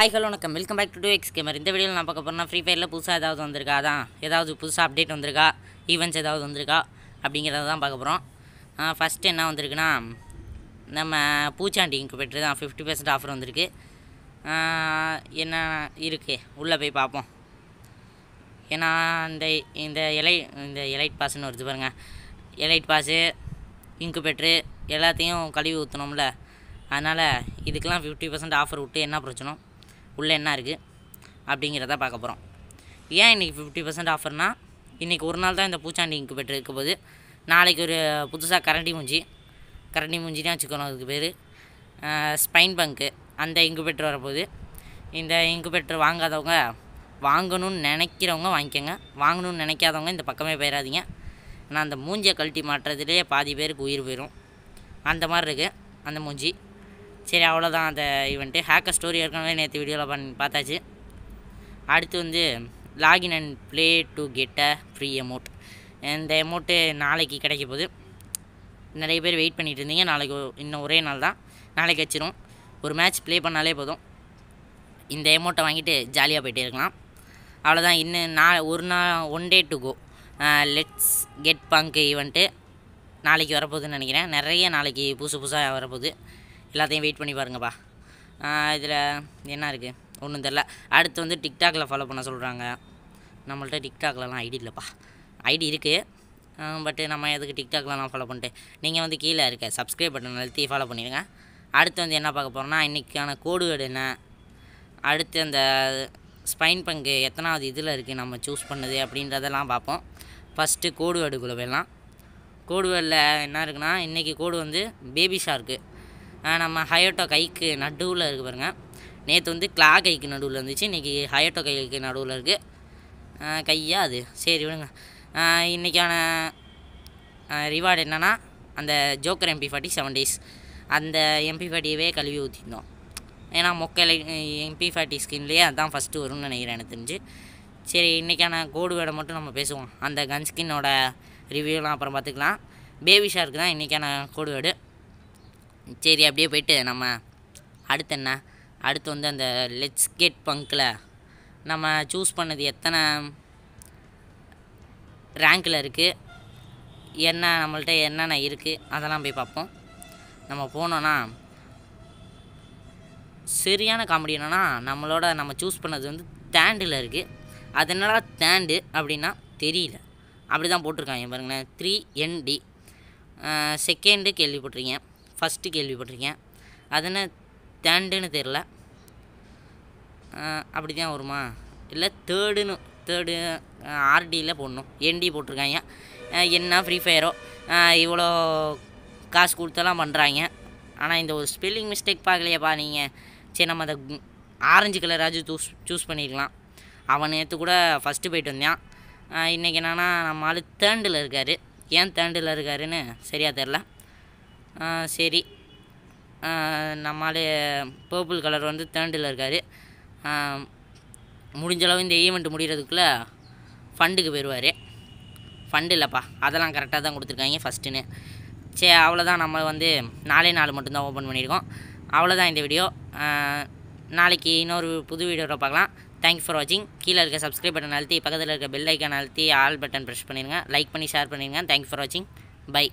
high hello வணக்கம் welcome back to to X gamer இந்த வீடியோவில் நான் பார்க்க போகிறோம்னா ஃப்ரீ ஃபயரில் புதுசாக ஏதாவது வந்திருக்கா அதான் ஏதாவது புதுசாக அப்டேட் வந்திருக்கா ஈவெண்ட்ஸ் ஏதாவது வந்திருக்கா அப்படிங்கிறத தான் பார்க்க போகிறோம் ஃபஸ்ட்டு என்ன வந்திருக்குன்னா நம்ம பூச்சாண்டி இன்குபேட்டர் தான் ஃபிஃப்டி பர்சன்ட் ஆஃபர் வந்திருக்கு என்ன இருக்குது உள்ளே போய் பார்ப்போம் ஏன்னா இந்த இந்த எலை இந்த எலைட் பாஸ்ன்னு வருது பாருங்கள் எலைட் பாஸு இன்குபேட்ரு எல்லாத்தையும் கழுவி ஊற்றணும்ல அதனால் இதுக்கெலாம் ஃபிஃப்டி பர்சன்ட் ஆஃபர் விட்டு என்ன பிரச்சனை உள்ளே என்ன இருக்குது அப்படிங்கிறத பார்க்க போகிறோம் ஏன் இன்றைக்கி ஃபிஃப்டி பர்சன்ட் ஆஃபர்னால் இன்றைக்கி ஒரு நாள் தான் இந்த பூச்சாண்டி பெற்று இருக்க போது நாளைக்கு ஒரு புதுசாக கரண்டி மூஞ்சி கரண்டி மூஞ்சினே வச்சுக்கணும் அதுக்கு பேர் ஸ்பைன் பங்க்கு அந்த பெற்று வரப்போகுது இந்த பெற்று வாங்காதவங்க வாங்கணும்னு நினைக்கிறவங்க வாங்கிக்கோங்க வாங்கணும்னு நினைக்காதவங்க இந்த பக்கமே போயிடாதீங்க ஏன்னா அந்த மூஞ்சியை கழட்டி மாட்டுறதுலேயே பாதி பேருக்கு உயிர் போயிடும் அந்த மாதிரி இருக்குது அந்த மூஞ்சி சரி அவ்வளோதான் அந்த ஈவெண்ட்டு ஹேக்கர் ஸ்டோரி ஏற்கனவே நேற்று வீடியோவில் பண்ணி பார்த்தாச்சு அடுத்து வந்து login and play to get a free amount இந்த அமௌண்ட்டு நாளைக்கு கிடைக்க போகுது நிறைய பேர் வெயிட் பண்ணிகிட்டு இருந்தீங்க நாளைக்கு இன்னும் ஒரே நாள் தான் நாளைக்கு வச்சிரும் ஒரு மேட்ச் ப்ளே பண்ணாலே போதும் இந்த அமௌண்ட்டை வாங்கிட்டு ஜாலியாக போயிட்டே இருக்கலாம் அவ்வளோதான் இன்னும் நான் ஒரு நாள் one day to go let's get punk event நாளைக்கு வரப்போகுதுன்னு நினைக்கிறேன் நிறைய நாளைக்கு புதுசு புதுசாக வரப்போகுது எல்லாத்தையும் வெயிட் பண்ணி பாருங்கப்பா இதில் என்ன இருக்குது ஒன்றும் தெரில அடுத்து வந்து டிக்டாகில் ஃபாலோ பண்ண சொல்கிறாங்க நம்மள்ட்ட டிக்டாக்லலாம் ஐடி இல்லைப்பா ஐடி இருக்குது பட்டு நம்ம எதுக்கு டிக்டாக்லலாம் ஃபாலோ பண்ணிட்டு நீங்கள் வந்து கீழே இருக்க சப்ஸ்கிரைப் பட்டன் அழுத்தி ஃபாலோ பண்ணிடுங்க அடுத்து வந்து என்ன பார்க்க போகிறோம்னா இன்றைக்கான கோடுவேடு என்ன அடுத்து அந்த ஸ்பைன் பங்கு எத்தனாவது இதில் இருக்குது நம்ம சூஸ் பண்ணுது அப்படின்றதெல்லாம் பார்ப்போம் ஃபஸ்ட்டு கோடுவேடுக்குள்ளே போயிடலாம் கோடுவேடில் என்ன இருக்குன்னா இன்றைக்கி கோடு வந்து பேபி ஷார்க்கு நம்ம ஹயோட்டோ கைக்கு நடுவில் இருக்குது பாருங்கள் நேற்று வந்து கிளா கைக்கு நடுவில் இருந்துச்சு இன்றைக்கி ஹயோட்டோ கைக்கு நடுவில் இருக்குது கையா அது சரி விடுங்க இன்றைக்கான ரிவார்டு என்னென்னா அந்த joker MP forty seven days அந்த எம்பி ஃபார்ட்டியவே கழுவி ஊற்றிருந்தோம் ஏன்னா மொக்கை எம்பி ஃபார்ட்டி ஸ்கின்லேயே அதுதான் ஃபஸ்ட்டு வரும்னு நினைக்கிறேன் எனக்கு தெரிஞ்சு சரி இன்றைக்கான கோடு வேடை மட்டும் நம்ம பேசுவோம் அந்த ஸ்கின்னோட ரிவ்யூலாம் அப்புறம் பார்த்துக்கலாம் பேபி ஷார்க்கு தான் இன்றைக்கான கோடு வேடு சரி அப்படியே போயிட்டு நம்ம அடுத்து என்ன அடுத்து வந்து அந்த லெட்ஸ் கெட் பங்கில் நம்ம சூஸ் பண்ணது எத்தனை ரேங்கில் இருக்குது என்ன நம்மள்ட்ட என்னென்ன இருக்குது அதெல்லாம் போய் பார்ப்போம் நம்ம போனோன்னா சரியான காமெடி என்னென்னா நம்மளோட நம்ம சூஸ் பண்ணது வந்து தேண்டில் இருக்குது அது என்னடா தேண்டு அப்படின்னா தெரியல அப்படி தான் போட்டிருக்காங்க பாருங்களேன் த்ரீ என் டி செகண்டு கேள்விப்பட்டிருக்கீங்க ஃபஸ்ட்டு கேள்விப்பட்டிருக்கேன் அது என்ன தேண்டுன்னு தெரில அப்படி தான் வருமா இல்லை தேர்டுன்னு தேர்டு ஆர்டியில் போடணும் என்டி போட்டிருக்காங்க என்ன ஃப்ரீ ஃபயரோ இவ்வளோ காசு கொடுத்தெல்லாம் பண்ணுறாங்க ஆனால் இந்த ஒரு ஸ்பெல்லிங் மிஸ்டேக் பார்க்கலையாப்பா நீங்கள் சரி நம்ம அதை ஆரஞ்சு கலராச்சும் சூஸ் சூஸ் பண்ணிக்கலாம் அவன் நேற்று கூட ஃபஸ்ட்டு போயிட்டு வந்தான் இன்றைக்கி என்னென்னா நம்ம ஆள் தேண்டில் இருக்கார் ஏன் தேண்டில் இருக்காருன்னு சரியாக தெரில சரி நம்மால் பர்பிள் கலர் வந்து தேண்டில் இருக்கார் முடிஞ்சளவு இந்த ஈவெண்ட் முடிகிறதுக்குள்ளே ஃபண்டுக்கு போயிடுவார் ஃபண்டு இல்லைப்பா அதெல்லாம் கரெக்டாக தான் கொடுத்துருக்காங்க ஃபஸ்ட்டுன்னு சே அவ்வளோதான் நம்ம வந்து நாலே நாள் மட்டும்தான் ஓப்பன் பண்ணியிருக்கோம் அவ்வளோதான் இந்த வீடியோ நாளைக்கு இன்னொரு புது வீடியோவில் பார்க்கலாம் தேங்க்ஸ் ஃபார் வாட்சிங் கீழே இருக்க சப்ஸ்கிரைப் பட்டன் அழுத்தி பக்கத்தில் இருக்க பெல் ஐக்கான் அழுத்தி ஆல் பட்டன் ப்ரெஷ் பண்ணிடுங்க லைக் பண்ணி ஷேர் பண்ணிடுங்க தேங்க்ஸ் ஃபார் வாட்சிங் பை